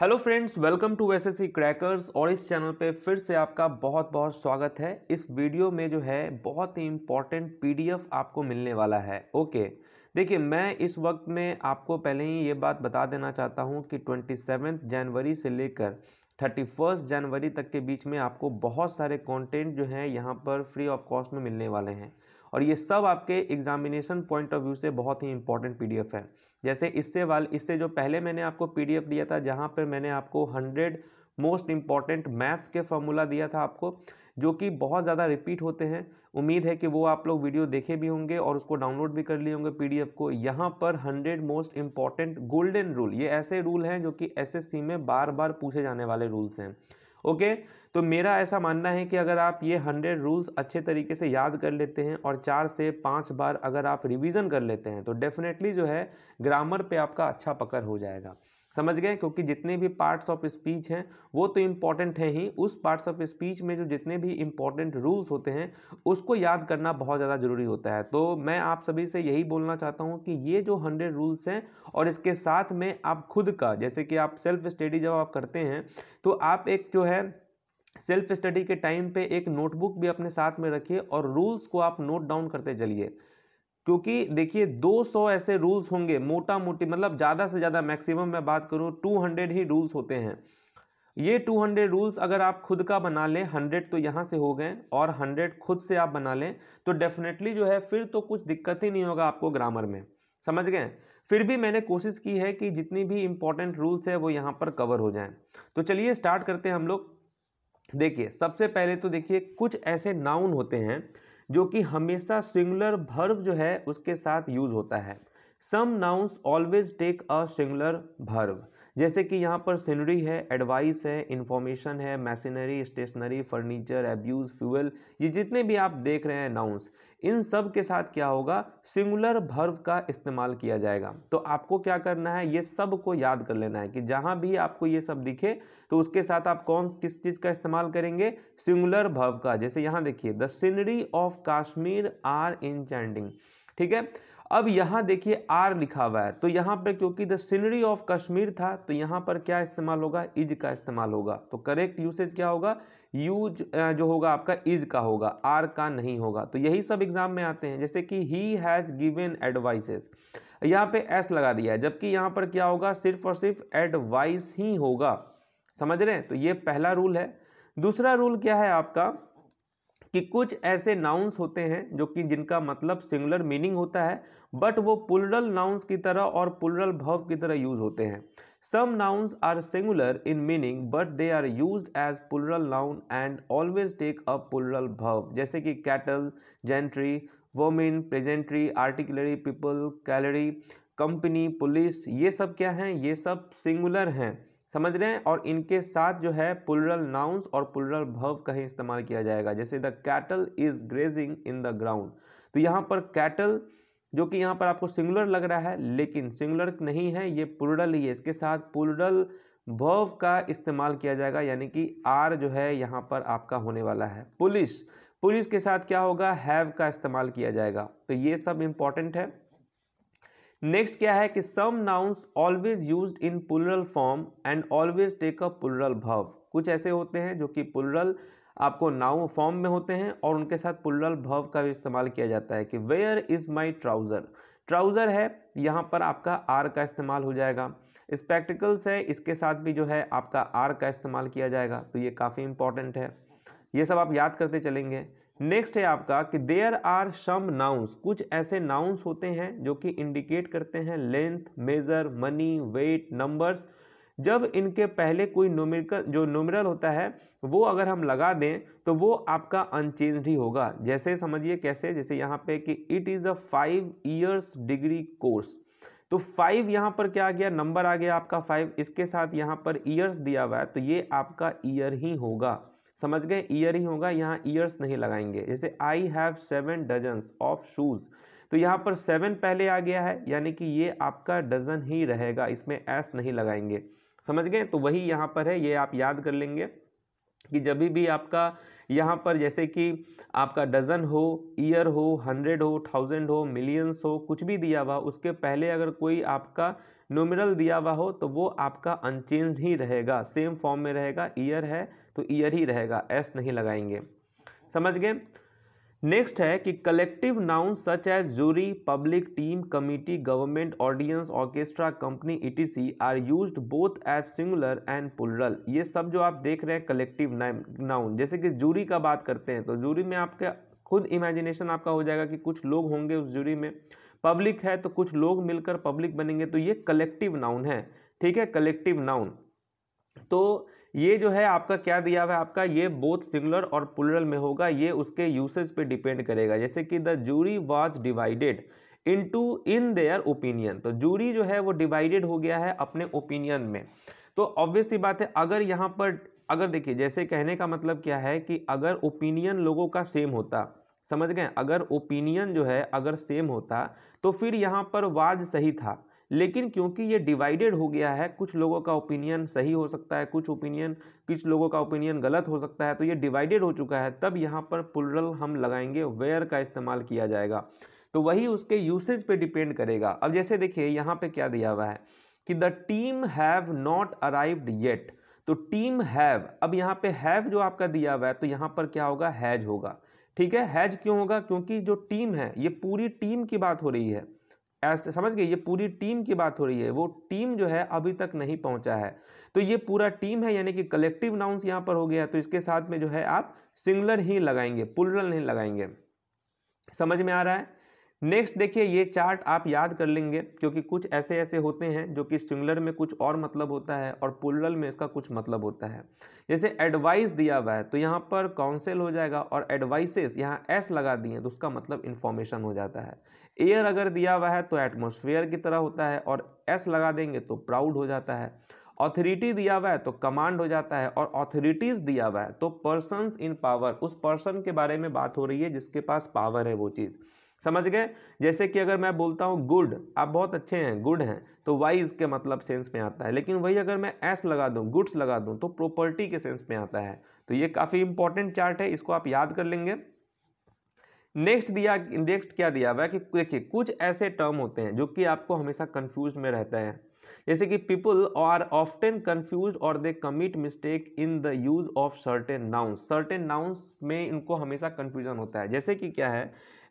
hello friends welcome to S S crackers और इस channel पे फिर से आपका बहुत बहुत स्वागत है इस वीडियो में जो है बहुत ही इम्पॉर्टेंट पीडीएफ आपको मिलने वाला है ओके देखिए मैं इस वक्त में आपको पहले ही ये बात बता देना चाहता हूँ कि ट्वेंटी जनवरी से लेकर थर्टी फर्स्ट जनवरी तक के बीच में आपको बहुत सारे कॉन्टेंट जो हैं यहाँ पर फ्री ऑफ कॉस्ट में मिलने वाले हैं और ये सब आपके एग्जामिनेशन पॉइंट ऑफ व्यू से बहुत ही इंपॉर्टेंट पीडीएफ है जैसे इससे वाल इससे जो पहले मैंने आपको पीडीएफ दिया था जहाँ पर मैंने आपको हंड्रेड मोस्ट इम्पॉर्टेंट मैथ्स के फॉर्मूला दिया था आपको जो कि बहुत ज़्यादा रिपीट होते हैं उम्मीद है कि वो आप लोग वीडियो देखे भी होंगे और उसको डाउनलोड भी कर लिए होंगे पीडीएफ को यहाँ पर hundred most important golden rule ये ऐसे रूल हैं जो कि एसएससी में बार बार पूछे जाने वाले रूल्स हैं ओके तो मेरा ऐसा मानना है कि अगर आप ये हंड्रेड रूल्स अच्छे तरीके से याद कर लेते हैं और चार से पाँच बार अगर आप रिविज़न कर लेते हैं तो डेफिनेटली जो है ग्रामर पर आपका अच्छा पकड़ हो जाएगा समझ गए क्योंकि जितने भी पार्ट्स ऑफ स्पीच हैं वो तो इम्पॉर्टेंट है ही उस पार्ट्स ऑफ स्पीच में जो जितने भी इम्पॉर्टेंट रूल्स होते हैं उसको याद करना बहुत ज़्यादा ज़रूरी होता है तो मैं आप सभी से यही बोलना चाहता हूँ कि ये जो हंड्रेड रूल्स हैं और इसके साथ में आप खुद का जैसे कि आप सेल्फ स्टडी जब आप करते हैं तो आप एक जो है सेल्फ स्टडी के टाइम पे एक नोटबुक भी अपने साथ में रखिए और रूल्स को आप नोट डाउन करते चलिए क्योंकि देखिए 200 ऐसे रूल्स होंगे मोटा मोटी मतलब ज़्यादा से ज़्यादा मैक्सिमम मैं बात करूँ 200 ही रूल्स होते हैं ये 200 रूल्स अगर आप खुद का बना लें 100 तो यहाँ से हो गए और 100 खुद से आप बना लें तो डेफिनेटली जो है फिर तो कुछ दिक्कत ही नहीं होगा आपको ग्रामर में समझ गए फिर भी मैंने कोशिश की है कि जितनी भी इम्पोर्टेंट रूल्स है वो यहाँ पर कवर हो जाएं तो चलिए स्टार्ट करते हैं हम लोग देखिए सबसे पहले तो देखिए कुछ ऐसे नाउन होते हैं जो कि हमेशा सिंगुलर भर्व जो है उसके साथ यूज होता है some nouns always take a singular verb जैसे कि यहाँ पर सीनरी है एडवाइस है इन्फॉर्मेशन है machinery stationery furniture abuse fuel ये जितने भी आप देख रहे हैं नाउंस इन सब के साथ क्या होगा सिंगुलर भर्व का इस्तेमाल किया जाएगा तो आपको क्या करना है ये सब को याद कर लेना है कि जहाँ भी आपको ये सब दिखे तो उसके साथ आप कौन किस चीज़ का इस्तेमाल करेंगे सिंगुलर भर्व का जैसे यहाँ देखिए the scenery of Kashmir are in ठीक है अब यहाँ देखिए आर लिखा हुआ है तो यहाँ पर क्योंकि द सीनरी ऑफ कश्मीर था तो यहाँ पर क्या इस्तेमाल होगा इज का इस्तेमाल होगा तो करेक्ट यूसेज क्या होगा यूज जो होगा आपका इज का होगा आर का नहीं होगा तो यही सब एग्जाम में आते हैं जैसे कि ही हैज़ गिवन एडवाइसेस यहाँ पे एस लगा दिया है जबकि यहाँ पर क्या होगा सिर्फ और सिर्फ एडवाइस ही होगा समझ रहे हैं तो ये पहला रूल है दूसरा रूल क्या है आपका कि कुछ ऐसे नाउन्स होते हैं जो कि जिनका मतलब सिंगुलर मीनिंग होता है बट वो पुलरल नाउन्स की तरह और पुलरल भव की तरह यूज होते हैं some nouns are singular in meaning but they are use as plural noun and always take a plural भव जैसे कि cattle gentry vermin peasantry artillery people cavalry company police ये सब क्या हैं ये सब सिंगुलर हैं समझ रहे हैं और इनके साथ जो है पुलरल नाउन्स और पुलरल भव का ही इस्तेमाल किया जाएगा जैसे the cattle is grazing in the ground तो यहाँ पर कैटल जो कि यहाँ पर आपको सिंगुलर लग रहा है लेकिन सिंगुलर नहीं है ये पुलरल ही है इसके साथ पुलरल भव का इस्तेमाल किया जाएगा यानी कि आर जो है यहाँ पर आपका होने वाला है पुलिस पुलिस के साथ क्या होगा हैव का इस्तेमाल किया जाएगा तो ये सब इम्पॉर्टेंट है नेक्स्ट क्या है कि some nouns always use in plural form and always take a plural भव कुछ ऐसे होते हैं जो कि पुलरल आपको नाउ फॉर्म में होते हैं और उनके साथ पुलरल भव का भी इस्तेमाल किया जाता है कि where is my trouser trouser है यहाँ पर आपका आर का इस्तेमाल हो जाएगा स्पेक्टिकल्स है इसके साथ भी जो है आपका आर का इस्तेमाल किया जाएगा तो ये काफ़ी इंपॉर्टेंट है ये सब आप याद करते चलेंगे नेक्स्ट है आपका कि देयर आर सम नाउंस कुछ ऐसे नाउन्स होते हैं जो कि इंडिकेट करते हैं length measure money weight numbers जब इनके पहले कोई नोमिकल जो नोमिनल होता है वो अगर हम लगा दें तो वो आपका अनचेंज ही होगा जैसे समझिए कैसे जैसे यहाँ पे कि it is a five years degree course तो फाइव यहाँ पर क्या आ गया नंबर आ गया आपका फाइव इसके साथ यहाँ पर ईयर्स दिया हुआ है तो ये आपका ईयर ही होगा समझ गए ईयर ही होगा यहाँ ईयर्स नहीं लगाएंगे जैसे I have seven dozen of shoes तो यहाँ पर सेवन पहले आ गया है यानी कि ये आपका डजन ही रहेगा इसमें एस नहीं लगाएंगे समझ गए तो वही यहाँ पर है ये आप याद कर लेंगे कि जब भी आपका यहाँ पर जैसे कि आपका डज़न हो ईयर हो हंड्रेड हो थाउजेंड हो मिलियंस हो कुछ भी दिया हुआ उसके पहले अगर कोई आपका नोमिनल दिया हुआ हो तो वो आपका अनचेंज ही रहेगा सेम फॉर्म में रहेगा ईयर है तो ईयर ही रहेगा एस नहीं लगाएंगे समझ गए नेक्स्ट है कि collective noun such as jury public team committee government audience orchestra company etc are used both as singular and plural ये सब जो आप देख रहे हैं कलेक्टिव नाउन जैसे कि जूरी का बात करते हैं तो जूरी में आपके खुद इमेजिनेशन आपका हो जाएगा कि कुछ लोग होंगे उस जूरी में पब्लिक है तो कुछ लोग मिलकर पब्लिक बनेंगे तो ये कलेक्टिव नाउन है ठीक है कलेक्टिव नाउन तो ये जो है आपका क्या दिया हुआ है आपका ये बोथ सिंगुलर और पुलरल में होगा ये उसके यूसेज पे डिपेंड करेगा जैसे कि the jury was divided into in their opinion तो जूरी जो है वो डिवाइडेड हो गया है अपने ओपिनियन में तो ऑब्वियस सी बात है अगर यहाँ पर अगर देखिए जैसे कहने का मतलब क्या है कि अगर ओपिनियन लोगों का सेम होता समझ गए अगर ओपिनियन जो है अगर सेम होता तो फिर यहाँ पर वाज सही था लेकिन क्योंकि ये डिवाइडेड हो गया है कुछ लोगों का ओपिनियन सही हो सकता है कुछ ओपिनियन कुछ लोगों का ओपिनियन गलत हो सकता है तो ये डिवाइडेड हो चुका है तब यहाँ पर पुलरल हम लगाएंगे वेयर का इस्तेमाल किया जाएगा तो वही उसके यूसेज पे डिपेंड करेगा अब जैसे देखिए यहाँ पे क्या दिया हुआ है कि the team have not arrived yet तो टीम हैव अब यहाँ पे हैव जो आपका दिया हुआ है तो यहाँ पर क्या होगा हैज होगा ठीक है हैज क्यों होगा क्योंकि जो टीम है ये पूरी टीम की बात हो रही है ऐसे समझ गए ये पूरी टीम की बात हो रही है वो टीम जो है अभी तक नहीं पहुंचा है तो ये पूरा टीम है यानी कि कलेक्टिव नाउंस यहाँ पर हो गया तो इसके साथ में जो है आप सिंगलर ही लगाएंगे पुलरल नहीं लगाएंगे समझ में आ रहा है नेक्स्ट देखिए ये चार्ट आप याद कर लेंगे क्योंकि कुछ ऐसे ऐसे होते हैं जो कि सिंगुलर में कुछ और मतलब होता है और पुलरल में इसका कुछ मतलब होता है जैसे एडवाइस दिया हुआ है तो यहाँ पर काउंसिल हो जाएगा और एडवाइसेस यहाँ एस लगा दिए तो उसका मतलब इन्फॉर्मेशन हो जाता है एयर अगर दिया हुआ है तो एटमोसफियर की तरह होता है और एस लगा देंगे तो प्राउड हो जाता है ऑथोरिटी दिया हुआ है तो कमांड हो जाता है और ऑथोरिटीज़ दिया हुआ है तो पर्सन इन पावर उस पर्सन के बारे में बात हो रही है जिसके पास पावर है वो चीज़ समझ गए जैसे कि अगर मैं बोलता हूँ गुड आप बहुत अच्छे हैं गुड हैं तो वाइज के मतलब सेंस में आता है लेकिन वही अगर मैं एस लगा दूँ गुड्स लगा दूँ तो प्रॉपर्टी के सेंस में आता है तो ये काफ़ी इंपॉर्टेंट चार्ट है इसको आप याद कर लेंगे नेक्स्ट दिया नेक्स्ट क्या दिया हुआ है कि देखिए कुछ ऐसे टर्म होते हैं जो कि आपको हमेशा कन्फ्यूज में रहता है जैसे कि पीपल आर ऑफ्टन कन्फ्यूज और they commit mistake in the use of certain nouns certain nouns में इनको हमेशा कन्फ्यूजन होता है जैसे कि क्या है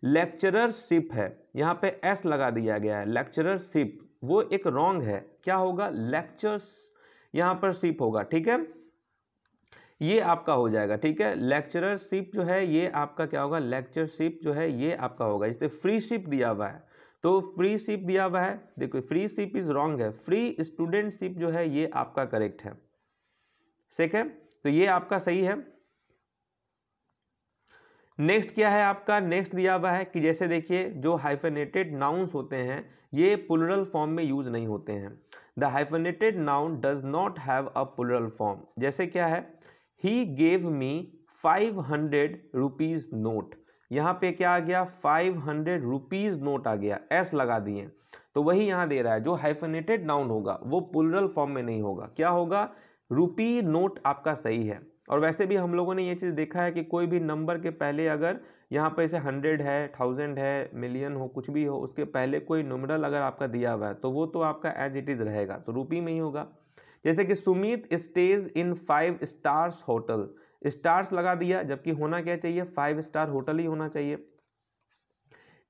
लेक्चररशिप है यहाँ पे एस लगा दिया गया है लेक्चररशिप वो एक रॉन्ग है क्या होगा लेक्चर्स यहाँ पर शिप होगा ठीक है ये आपका हो जाएगा ठीक है लेक्चररशिप जो है ये आपका क्या होगा लेक्चरशिप जो है ये आपका होगा जैसे फ्री शिप दिया हुआ है तो फ्री शिप दिया हुआ है देखो फ्री शिप इज़ रॉन्ग है फ्री स्टूडेंट सिप जो है ये आपका करेक्ट है है तो ये आपका सही है नेक्स्ट क्या है आपका नेक्स्ट दिया हुआ है कि जैसे देखिए जो हाइफेनेटेड नाउन्स होते हैं ये पुलरल फॉर्म में यूज नहीं होते हैं the hyphenated noun does not have a plural form जैसे क्या है he gave me five hundred rupees note यहाँ पे क्या आ गया फाइव हंड्रेड रुपीज़ नोट आ गया एस लगा दिए तो वही यहाँ दे रहा है जो हाइफनेटेड नाउन होगा वो पुलरल फॉर्म में नहीं होगा क्या होगा रुपी नोट आपका सही है और वैसे भी हम लोगों ने ये चीज़ देखा है कि कोई भी नंबर के पहले अगर यहाँ पे ऐसे हंड्रेड है थाउजेंड है मिलियन हो कुछ भी हो उसके पहले कोई नंबरल अगर आपका दिया हुआ है तो वो तो आपका एज इट इज़ रहेगा तो रुपी में ही होगा जैसे कि Sumit stays in five stars hotel stars लगा दिया जबकि होना क्या चाहिए फाइव स्टार होटल ही होना चाहिए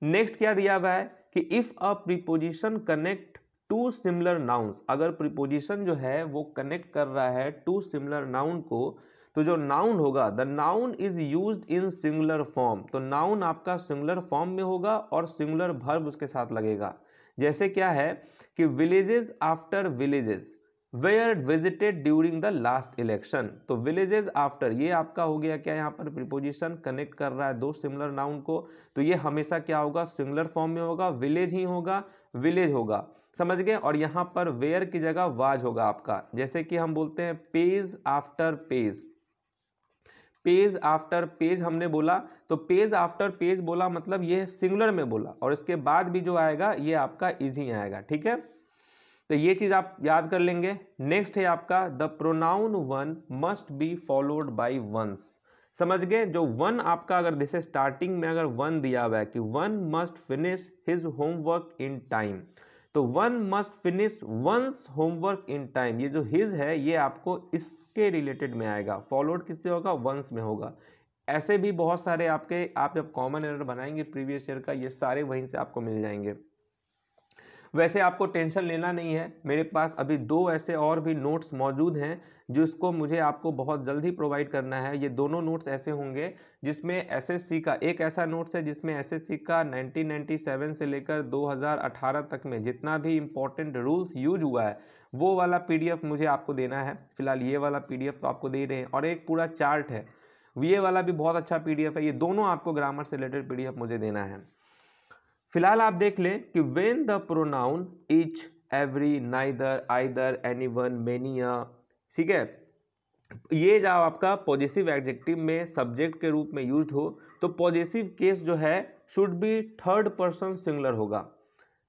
नेक्स्ट क्या दिया हुआ है कि if a preposition connect to similar nouns अगर प्रीपोजिशन जो है वो कनेक्ट कर रहा है टू सिमिलर नाउन को तो जो नाउन होगा the noun is use in singular form तो नाउन आपका सिंगुलर फॉर्म में होगा और सिंगुलर भर्ब उसके साथ लगेगा जैसे क्या है कि villages after villages were visited during the last election तो विलेजेज आफ्टर ये आपका हो गया क्या यहाँ पर प्रिपोजिशन कनेक्ट कर रहा है दो सिमिलर नाउन को तो ये हमेशा क्या होगा सिमिलर फॉर्म में होगा विलेज ही होगा विलेज होगा समझ गए और यहाँ पर वेयर की जगह वाज होगा आपका जैसे कि हम बोलते हैं page after page page after page हमने बोला तो पेज आफ्टर पेज बोला मतलब ये सिंगुलर में बोला और इसके बाद भी जो आएगा ये आपका इजी आएगा ठीक है तो ये चीज़ आप याद कर लेंगे नेक्स्ट है आपका the pronoun one must be followed by one's समझ गए जो वन आपका अगर जैसे स्टार्टिंग में अगर वन दिया हुआ है कि one must finish his homework in time तो one must finish one's homework in time ये जो हिज है ये आपको इसके रिलेटेड में आएगा फॉलोड किससे होगा वंस में होगा ऐसे भी बहुत सारे आपके आप जब कॉमन एरर बनाएंगे प्रीवियस ईयर का ये सारे वहीं से आपको मिल जाएंगे वैसे आपको टेंशन लेना नहीं है मेरे पास अभी दो ऐसे और भी नोट्स मौजूद हैं जिसको मुझे आपको बहुत जल्दी प्रोवाइड करना है ये दोनों नोट्स ऐसे होंगे जिसमें एसएससी का एक ऐसा नोट्स है जिसमें एसएससी का 1997 से लेकर 2018 तक में जितना भी इम्पोर्टेंट रूल्स यूज हुआ है वो वाला पी मुझे आपको देना है फिलहाल ये वाला पी तो आपको दे रहे हैं और एक पूरा चार्ट है ये वाला भी बहुत अच्छा पी है ये दोनों आपको ग्रामर से रिलेटेड पी मुझे देना है फिलहाल आप देख लें कि when the pronoun each every neither either any one many a ठीक है ये जब आपका पॉजिटिव एडजेक्टिव में सब्जेक्ट के रूप में यूज हो तो पॉजिटिव केस जो है should be third person singular होगा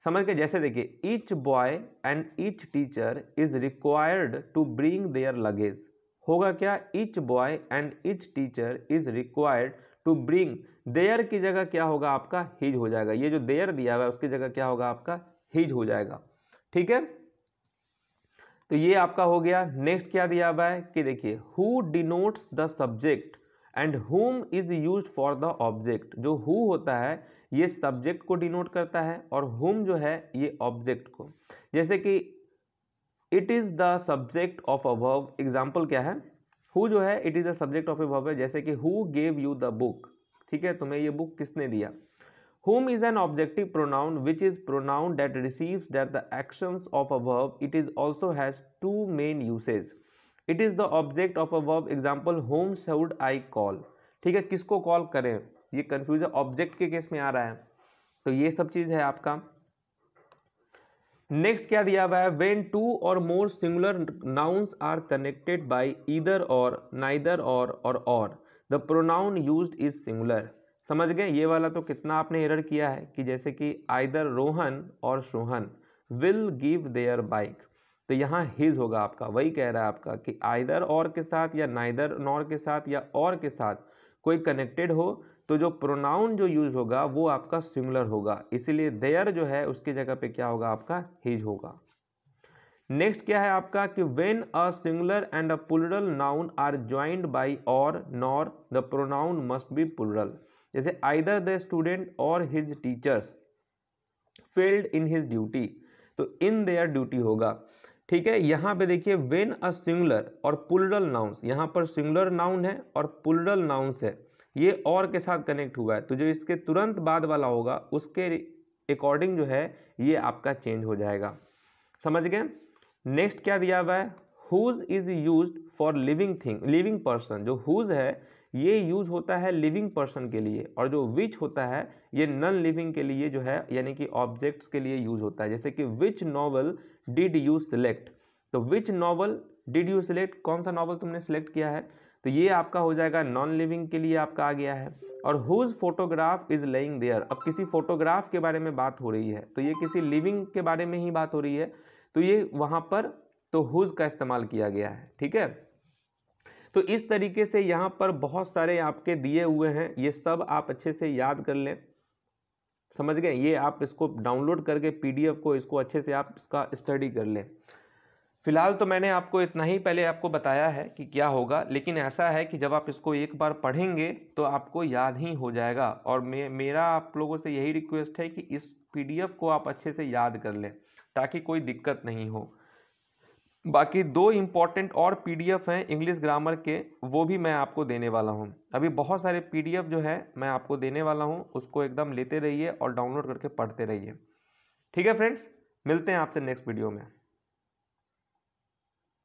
समझ के जैसे देखिए each boy and each teacher is required to bring their luggage होगा क्या each boy and each teacher is required to bring their की जगह क्या होगा आपका हिज हो जाएगा ये जो देयर दिया हुआ है उसकी जगह क्या होगा आपका हिज हो जाएगा ठीक है तो ये आपका हो गया नेक्स्ट क्या दिया हुआ है कि देखिए who denotes the subject and whom is use for the object जो हु होता है ये सब्जेक्ट को डिनोट करता है और हुम जो है ये ऑब्जेक्ट को जैसे कि it is the subject of अभव एग्जाम्पल क्या है हु जो है it is the subject of a verb है जैसे कि who gave you the book ठीक है तुम्हें ये बुक किसने दिया whom is an objective pronoun which is pronoun that receive that the actions of a verb it is also has two main usage it is the object of a verb example home should I call ठीक है किसको call करें ये confusion object के case में आ रहा है तो ये सब चीज़ है आपका नेक्स्ट क्या दिया हुआ है when two or more singular nouns are connected by either or neither or or or the pronoun use is singular समझ गए ये वाला तो कितना आपने एरर किया है कि जैसे कि either Rohan or Sohan will give their bike तो यहाँ हिज होगा आपका वही कह रहा है आपका कि आइदर और के साथ या नाइदर नॉर के साथ या और के साथ कोई कनेक्टेड हो तो जो प्रोनाउन जो यूज़ होगा वो आपका सिंगुलर होगा इसीलिए देयर जो है उसकी जगह पे क्या होगा आपका हिज होगा नेक्स्ट क्या है आपका कि when a singular and a plural noun are joined by or nor the pronoun must be plural जैसे either the student or his teachers failed in his duty तो इन देयर ड्यूटी होगा ठीक है यहाँ पे देखिए when a singular or plural nouns यहाँ पर सिंगुलर नाउन है और पुलरल नाउन्स है ये और के साथ कनेक्ट हुआ है तो जो इसके तुरंत बाद वाला होगा उसके अकॉर्डिंग जो है ये आपका चेंज हो जाएगा समझ गए नेक्स्ट क्या दिया हुआ है whose is use for living thing living person जो हुज है ये यूज होता है लिविंग पर्सन के लिए और जो विच होता है ये नॉन लिविंग के लिए जो है यानी कि ऑब्जेक्ट्स के लिए यूज होता है जैसे कि which novel did you select तो which novel did you select कौन सा नॉवल तुमने सिलेक्ट किया है तो ये आपका हो जाएगा नॉन लिविंग के लिए आपका आ गया है और whose photograph is lying there अब किसी फोटोग्राफ के बारे में बात हो रही है तो ये किसी लिविंग के बारे में ही बात हो रही है तो ये वहाँ पर तो हुज का इस्तेमाल किया गया है ठीक है तो इस तरीके से यहाँ पर बहुत सारे आपके दिए हुए हैं ये सब आप अच्छे से याद कर लें समझ गए ये आप इसको डाउनलोड करके पीडीएफ को इसको अच्छे से आप इसका स्टडी कर लें फिलहाल तो मैंने आपको इतना ही पहले आपको बताया है कि क्या होगा लेकिन ऐसा है कि जब आप इसको एक बार पढ़ेंगे तो आपको याद ही हो जाएगा और मे मेरा आप लोगों से यही रिक्वेस्ट है कि इस पीडीएफ को आप अच्छे से याद कर लें ताकि कोई दिक्कत नहीं हो बाकी दो इम्पॉर्टेंट और पीडीएफ हैं इंग्लिश ग्रामर के वो भी मैं आपको देने वाला हूँ अभी बहुत सारे पी जो है मैं आपको देने वाला हूँ उसको एकदम लेते रहिए और डाउनलोड करके पढ़ते रहिए ठीक है फ्रेंड्स मिलते हैं आपसे नेक्स्ट वीडियो में